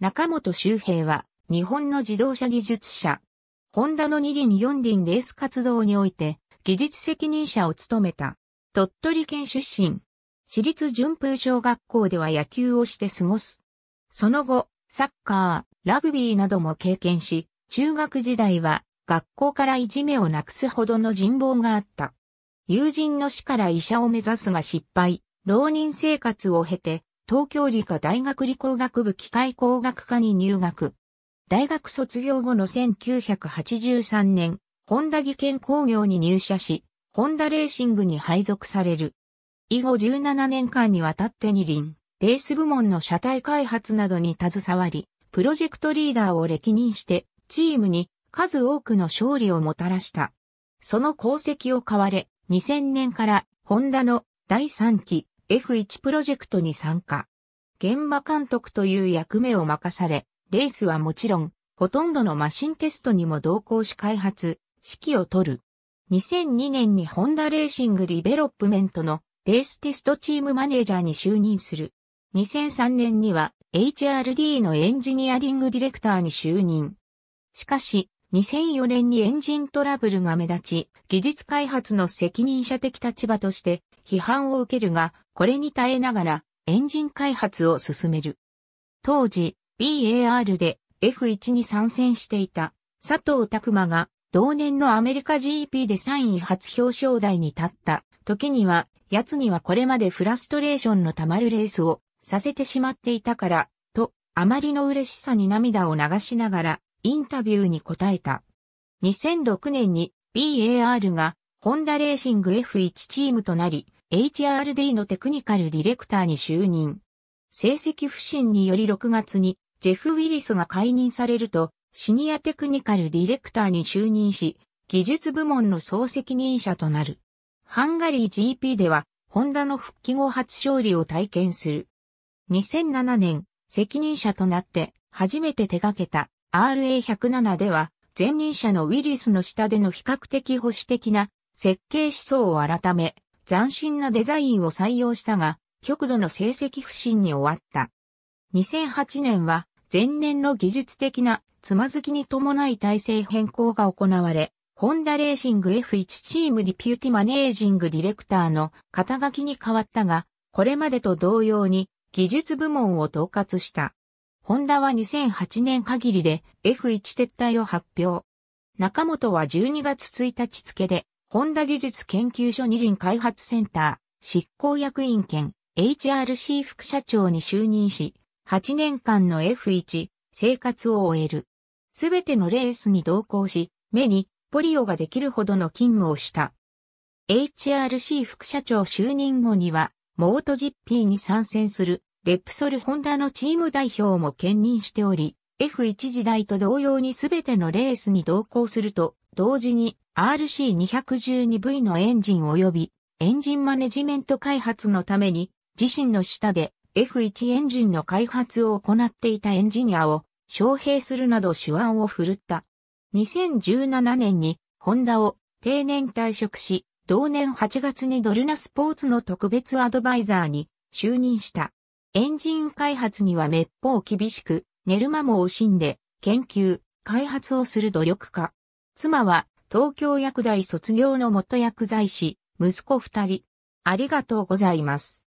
中本周平は、日本の自動車技術者。ホンダの二輪四輪レース活動において、技術責任者を務めた。鳥取県出身。私立順風小学校では野球をして過ごす。その後、サッカー、ラグビーなども経験し、中学時代は学校からいじめをなくすほどの人望があった。友人の死から医者を目指すが失敗、浪人生活を経て、東京理科大学理工学部機械工学科に入学。大学卒業後の1983年、ホンダ技研工業に入社し、ホンダレーシングに配属される。以後17年間にわたって二輪、レース部門の車体開発などに携わり、プロジェクトリーダーを歴任して、チームに数多くの勝利をもたらした。その功績を買われ、2000年から、ホンダの第3期 F1 プロジェクトに参加。現場監督という役目を任され、レースはもちろん、ほとんどのマシンテストにも同行し開発、指揮を取る。2002年にホンダレーシングディベロップメントのレーステストチームマネージャーに就任する。2003年には HRD のエンジニアリングディレクターに就任。しかし、2004年にエンジントラブルが目立ち、技術開発の責任者的立場として批判を受けるが、これに耐えながらエンジン開発を進める。当時、BAR で F1 に参戦していた佐藤拓馬が同年のアメリカ GP で3位初表彰台に立った時には、奴にはこれまでフラストレーションの溜まるレースをさせてしまっていたから、と、あまりの嬉しさに涙を流しながら、インタビューに答えた。2006年に BAR がホンダレーシング F1 チームとなり、HRD のテクニカルディレクターに就任。成績不振により6月にジェフ・ウィリスが解任されると、シニアテクニカルディレクターに就任し、技術部門の総責任者となる。ハンガリー GP では、ホンダの復帰後初勝利を体験する。2007年、責任者となって初めて手掛けた RA107 では、前任者のウィリスの下での比較的保守的な設計思想を改め、斬新なデザインを採用したが、極度の成績不振に終わった。2008年は、前年の技術的なつまずきに伴い体制変更が行われ、ホンダレーシング F1 チームディピューティマネージングディレクターの肩書きに変わったが、これまでと同様に技術部門を統括した。ホンダは2008年限りで F1 撤退を発表。中本は12月1日付で、ホンダ技術研究所二輪開発センター、執行役員兼 HRC 副社長に就任し、8年間の F1 生活を終える。すべてのレースに同行し、目にポリオができるほどの勤務をした。HRC 副社長就任後には、モート GP に参戦するレプソルホンダのチーム代表も兼任しており、F1 時代と同様に全てのレースに同行すると、同時に RC212V のエンジン及びエンジンマネジメント開発のために自身の下で F1 エンジンの開発を行っていたエンジニアを招聘するなど手腕を振るった。2017年にホンダを定年退職し、同年8月にドルナスポーツの特別アドバイザーに就任した。エンジン開発にはめっぽう厳しく、寝る間も惜しんで、研究、開発をする努力家。妻は、東京薬大卒業の元薬剤師、息子二人。ありがとうございます。